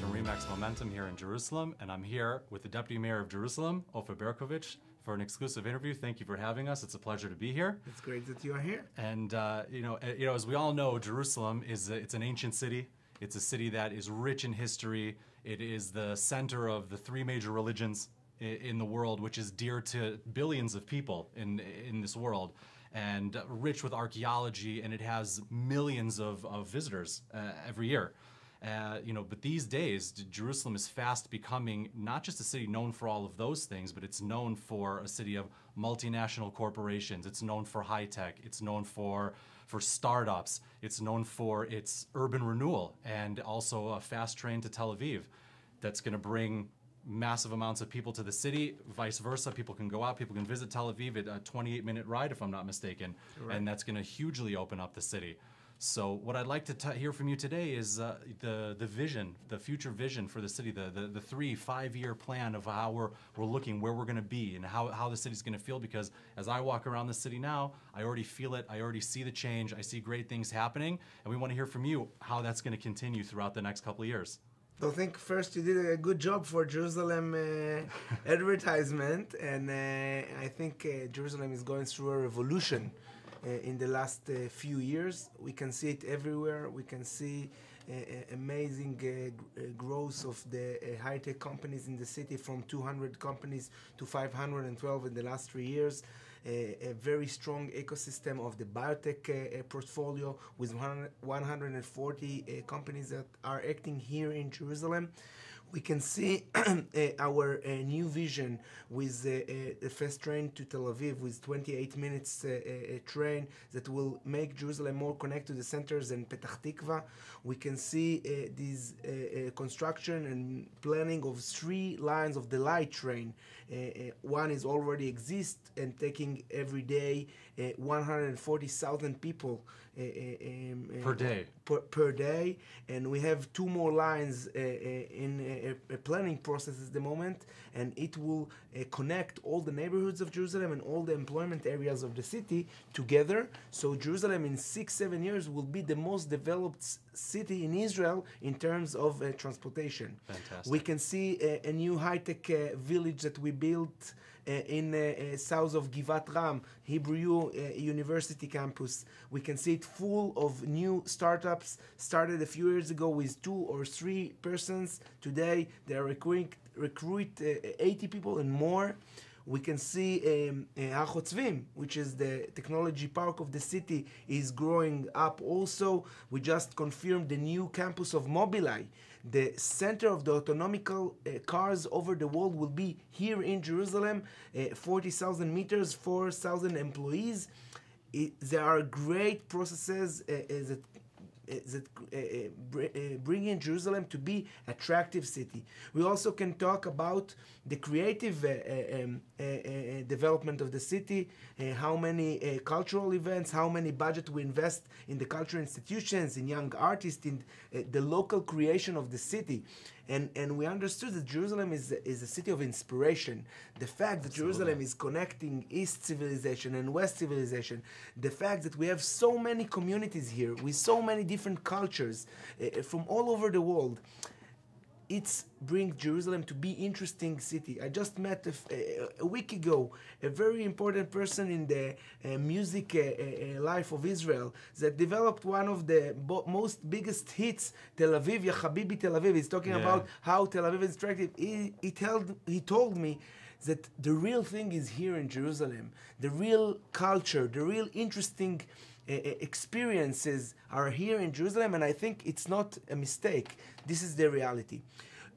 from Remax Momentum here in Jerusalem, and I'm here with the Deputy Mayor of Jerusalem, Ofer Berkovich, for an exclusive interview. Thank you for having us. It's a pleasure to be here. It's great that you are here. And uh, you know, you know, as we all know, Jerusalem is a, it's an ancient city. It's a city that is rich in history. It is the center of the three major religions in the world, which is dear to billions of people in in this world, and rich with archaeology, and it has millions of, of visitors uh, every year. Uh, you know, but these days, Jerusalem is fast becoming not just a city known for all of those things, but it's known for a city of multinational corporations. It's known for high tech. It's known for for startups. It's known for its urban renewal and also a fast train to Tel Aviv that's going to bring massive amounts of people to the city. Vice versa, people can go out, people can visit Tel Aviv at a 28 minute ride, if I'm not mistaken, right. and that's going to hugely open up the city. So what I'd like to hear from you today is uh, the the vision, the future vision for the city, the the, the three five year plan of how we're we're looking, where we're going to be, and how how the city's going to feel. Because as I walk around the city now, I already feel it. I already see the change. I see great things happening, and we want to hear from you how that's going to continue throughout the next couple of years. I think first you did a good job for Jerusalem uh, advertisement, and uh, I think uh, Jerusalem is going through a revolution. Uh, in the last uh, few years. We can see it everywhere. We can see uh, amazing growth of the high-tech companies in the city from 200 companies to 512 in the last three years. A, a very strong ecosystem of the biotech uh, portfolio with 100, 140 uh, companies that are acting here in Jerusalem we can see uh, our uh, new vision with uh, uh, the, uh, first train to Tel Aviv with 28 minutes uh, train that will make Jerusalem more connected to the centers and Petah Tikva. We can see this construction and planning of three lines of the light train. one is already exist and taking every day 140,000 people Eh, eh, eh, per day. Per, per, day, and we have two more lines in a, a planning process at the moment and it will uh, connect all the neighborhoods of Jerusalem and all the employment areas of the city together. So Jerusalem in six, seven years will be the most developed city in Israel in terms of uh, transportation. Fantastic. We can see a, uh, a new high-tech uh, village that we built uh, in uh, uh, south of Givat Ram, Hebrew University campus. We can see it full of new startups started a few years ago with two or three persons. Today they are recruiting recruit uh, uh, 80 people and more. We can see um, uh, which is the technology park of the city, is growing up also. We just confirmed the new campus of Mobileye. The center of the autonomical uh, cars over the world will be here in Jerusalem, uh, 40,000 meters, 4,000 employees. It, there are great processes uh, that that eh, eh, eh, bringing Jerusalem to be attractive city. We also can talk about the creative um, development of the city, how many cultural events, how many budget we invest in the cultural institutions, in young artists, in the local creation of the city and and we understood that Jerusalem is is a city of inspiration. The fact that Absolutely. Jerusalem is connecting East civilization and West civilization, the fact that we have so many communities here with so many different cultures uh, from all over the world, it's bring Jerusalem to be interesting city. I just met a, a week ago a very important person in the uh, music uh, uh, uh life of Israel that developed one of the most biggest hits, Tel Aviv, Ya Habibi Tel Aviv. He's talking yeah. about how Tel Aviv is attractive. He, he, told, he told me that the real thing is here in Jerusalem, the real culture, the real interesting experiences are here in Jerusalem, and I think it's not a mistake. This is the reality.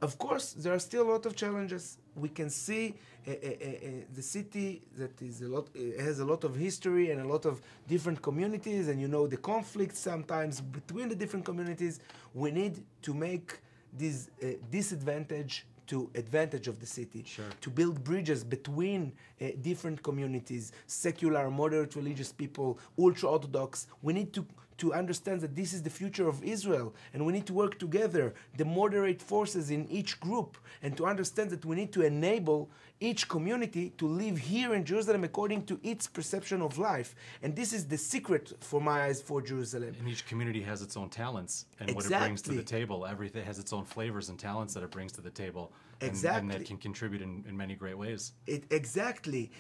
Of course, there are still a lot of challenges. We can see uh, uh, uh, the city that is a lot has a lot of history and a lot of different communities, and you know the conflicts sometimes between the different communities. We need to make this disadvantage to advantage of the city, sure. to build bridges between uh, different communities, secular, moderate religious people, ultra-Orthodox. We need to to understand that this is the future of Israel and we need to work together, the moderate forces in each group, and to understand that we need to enable each community to live here in Jerusalem according to its perception of life. And this is the secret for my eyes for Jerusalem. And each community has its own talents and exactly. what it brings to the table. Everything has its own flavors and talents that it brings to the table. And, exactly. and that can contribute in, in many great ways. It, exactly.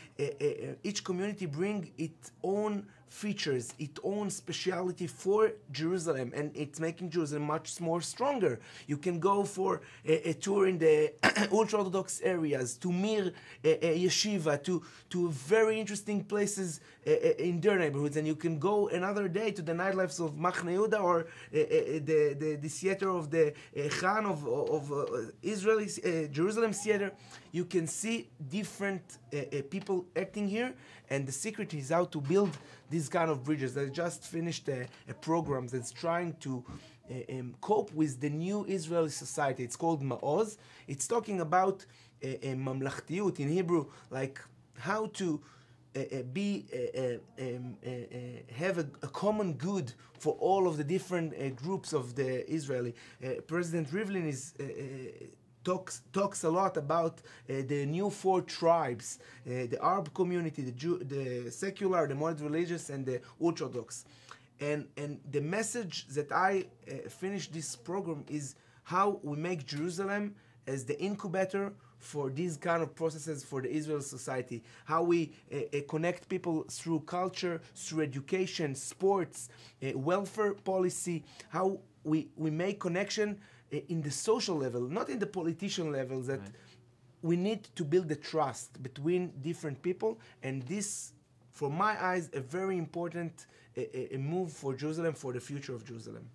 each community bring its own features, its own speciality for Jerusalem, and it's making Jerusalem much more stronger. You can go for a, a tour in the ultra Orthodox areas, to Mir a, a Yeshiva, to, to very interesting places in their neighborhoods, and you can go another day to the lives of Machne Yehuda or the, the, the theater of the eh, Khan of, of uh, Israeli eh, Jerusalem theater you can see different uh, uh, people acting here and the secret is how to build these kind of bridges i just finished a, a program that's trying to uh, um, cope with the new israeli society it's called maoz it's talking about uh, uh, mamlachtiyut in hebrew like how to uh, be um, have a, a, common good for all of the different groups of the Israeli. President Rivlin is talks, talks a lot about uh, the new four tribes uh, the Arab community, the, Jew, the secular, the moderate religious, and the Orthodox. And, and the message that I uh, finish this program is how we make Jerusalem as the incubator for these kind of processes for the Israel society, how we uh, uh connect people through culture, through education, sports, uh, welfare policy, how we, we make connection uh, in the social level, not in the politician level, that right. we need to build the trust between different people. And this, for my eyes, a very important a, uh, uh, a move for Jerusalem, for the future of Jerusalem.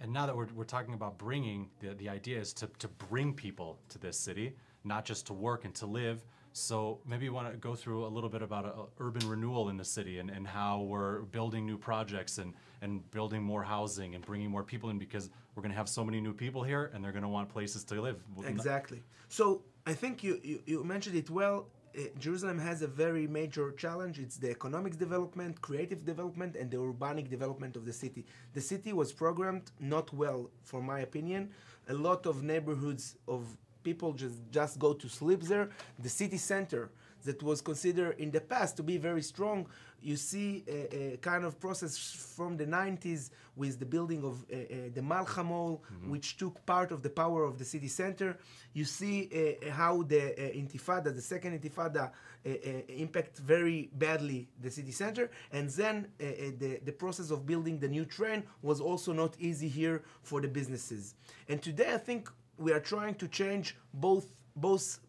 And now that we're, we're talking about bringing, the, the idea is to, to bring people to this city, not just to work and to live, so maybe you want to go through a little bit about a, uh, a urban renewal in the city and, and how we're building new projects and, and building more housing and bringing more people in because we're going to have so many new people here and they're going to want places to live. Exactly. So I think you, you, you mentioned it well. Uh, Jerusalem has a very major challenge. It's the economic development, creative development, and the urbanic development of the city. The city was programmed not well, for my opinion. A lot of neighborhoods of people just, just go to sleep there. The city center that was considered in the past to be very strong, you see a, a kind of process from the 90s with the building of uh, uh, the Malcha Mall, mm-hmm. which took part of the power of the city center. You see uh, how the Intifada, the second Intifada, impact very badly the city center. And then the, the process of building the new train was also not easy here for the businesses. And today, I think we are trying to change both both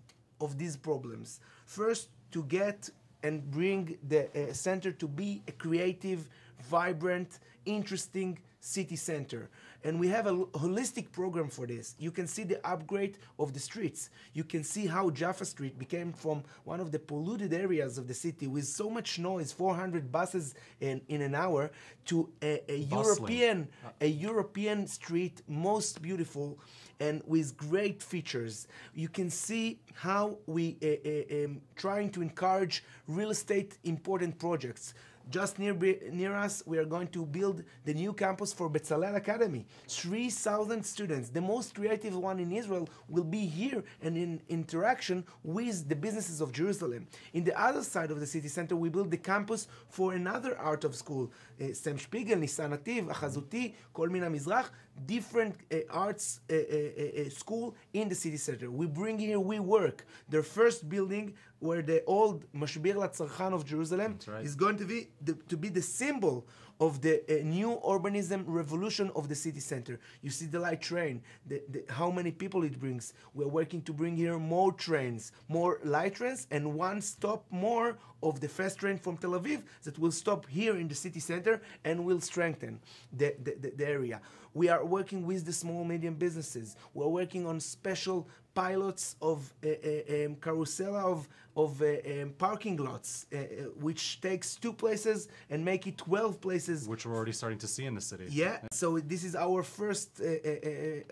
of these problems. First, to get and bring the uh, center to be a creative, vibrant, interesting city center. And we have a holistic program for this. You can see the upgrade of the streets. You can see how Jaffa Street became from one of the polluted areas of the city with so much noise, 400 buses in, in an hour, to a, a European, uh. a European street, most beautiful and with great features. You can see how we uh, uh, um, trying to encourage real estate important projects just near, near us, we are going to build the new campus for Betzalel Academy. 3,000 students, the most creative one in Israel, will be here and in interaction with the businesses of Jerusalem. In the other side of the city center, we build the campus for another art of school, uh, Sam Spiegel, Achazuti, Kol Mina Mizrach different uh, arts uh uh, uh, uh, school in the city center. We bring here We Work, their first building where the old Mashbir Latzarchan of Jerusalem right. is going to be the, to be the symbol of the uh, new urbanism revolution of the city center. You see the light train, the, the, how many people it brings. We're working to bring here more trains, more light trains, and one stop more of the fast train from Tel Aviv that will stop here in the city center and will strengthen the, the, the area. We are working with the small medium businesses. We're working on special pilots of uh, uh um, carousel of of uh, um, parking lots, uh, uh, which takes two places and make it 12 places. Which we're already starting to see in the city. Yeah, yeah. so this is our first,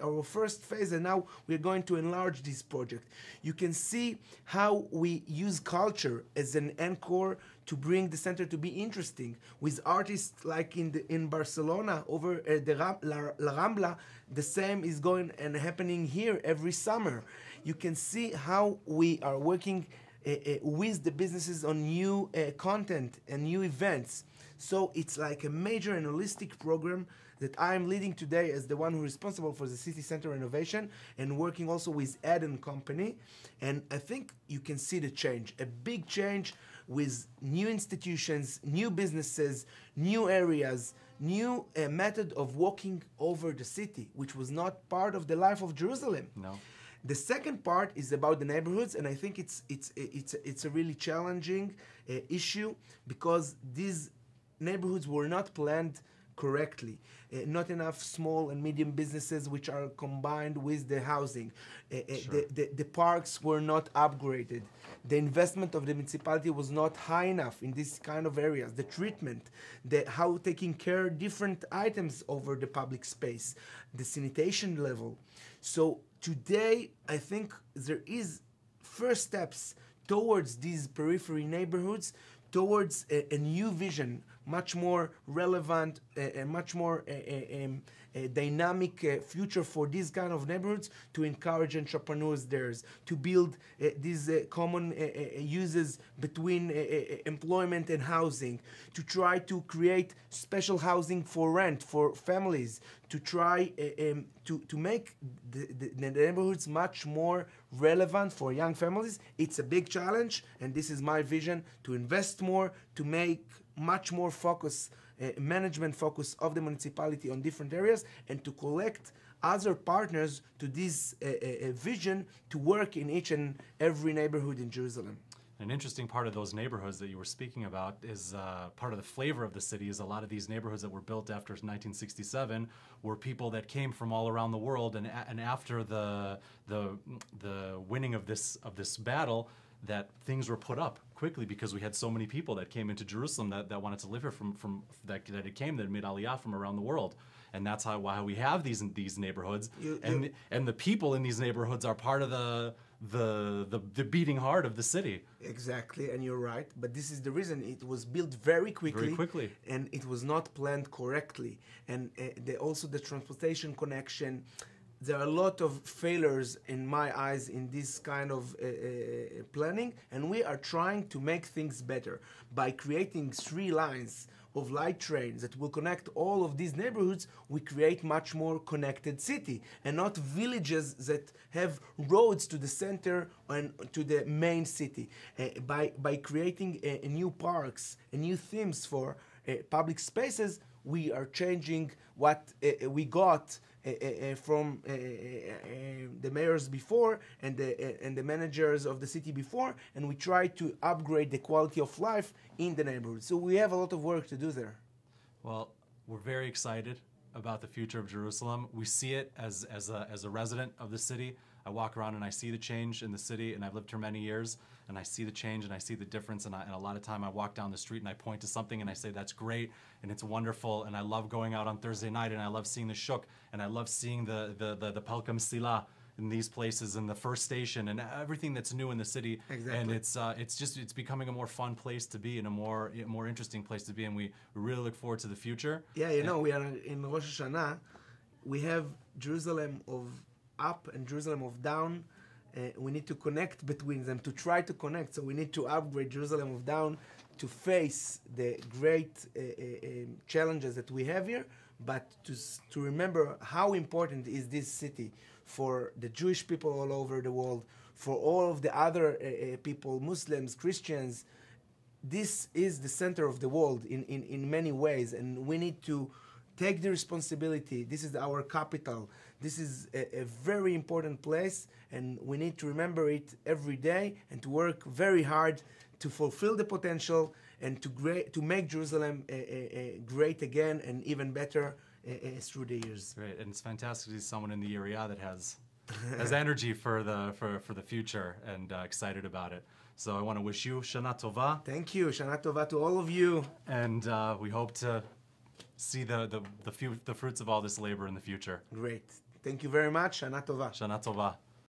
our first phase and now we're going to enlarge this project. You can see how we use culture as an anchor to bring the center to be interesting with artists like in the, in Barcelona over the Ram, La, La, Rambla the same is going and happening here every summer you can see how we are working with eh, eh, the businesses on new eh, content and new events. So it's like a major and holistic program that I'm leading today as the one who's responsible for the city center renovation and working also with Ed and company. And I think you can see the change, a big change with new institutions, new businesses, new areas, new uh, method of walking over the city, which was not part of the life of Jerusalem. No. The second part is about the neighborhoods, and I think it's it's it's it's a really challenging uh, issue because these neighborhoods were not planned correctly. Uh, not enough small and medium businesses which are combined with the housing. Uh, uh sure. the, the, the, parks were not upgraded. The investment of the municipality was not high enough in these kind of areas. The treatment, the how taking care different items over the public space, the sanitation level. So today I think there is first steps towards these periphery neighborhoods towards a, a new vision much more relevant and much more a dynamic uh, future for these kind of neighborhoods to encourage entrepreneurs there, to build uh, these uh, common uh, uh, uh, uses between employment and housing, to try to create special housing for rent for families, to try um, to, to make the, the neighborhoods much more relevant for young families. It's a big challenge, and this is my vision to invest more, to make much more focus Eh, management focus of the municipality on different areas and to collect other partners to this eh, eh, vision to work in each and every neighborhood in Jerusalem. An interesting part of those neighborhoods that you were speaking about is uh, part of the flavor of the city is a lot of these neighborhoods that were built after 1967 were people that came from all around the world and, and after the, the, the winning of this, of this battle, that things were put up quickly because we had so many people that came into Jerusalem that, that wanted to live here from, from that, that it came that made Aliyah from around the world. And that's how why we have these these neighborhoods. You, and you, and the people in these neighborhoods are part of the, the the the beating heart of the city. Exactly, and you're right. But this is the reason it was built very quickly. Very quickly. And it was not planned correctly. And uh, the, also the transportation connection there are a lot of failures in my eyes in this kind of uh, uh, planning, and we are trying to make things better by creating three lines of light trains that will connect all of these neighborhoods. We create much more connected city and not villages that have roads to the center and to the main city. Uh, by by creating uh, new parks, uh, new themes for public spaces we are changing what uh, we got eh, from the mayors before and the and the managers of the city before, and we try to upgrade the quality of life in the neighborhood. So we have a lot of work to do there. Well, we're very excited about the future of Jerusalem. We see it as as a, as a resident of the city. I walk around and I see the change in the city, and I've lived here many years, and I see the change and I see the difference. And, I, and a lot of time I walk down the street and I point to something and I say, that's great, and it's wonderful, and I love going out on Thursday night, and I love seeing the shuk, and I love seeing the, the, the, the Pelkam Sila in these places and the first station and everything that's new in the city exactly. and it's uh, it's just it's becoming a more fun place to be and a more more interesting place to be and we really look forward to the future yeah you and know we are in Rosh Hashanah we have Jerusalem of up and Jerusalem of down. Uh, we need to connect between them, to try to connect. So we need to upgrade Jerusalem of down to face the great uh, uh um, challenges that we have here, but to, to remember how important is this city for the Jewish people all over the world, for all of the other uh, uh, people, Muslims, Christians. This is the center of the world in, in, in many ways, and we need to take the responsibility. This is our capital. This is a, a very important place, and we need to remember it every day and to work very hard to fulfill the potential and to great to make Jerusalem great again and even better eh, eh, through the years. Right, and it's fantastic to see someone in the area that has has energy for the for, for the future and uh, excited about it. So I want to wish you Shana Tova. Thank you, Shana Tova to all of you. And uh, we hope to see the the the, few, the fruits of all this labor in the future. Great. Thank you very much. Shana Tova. Shana Tova.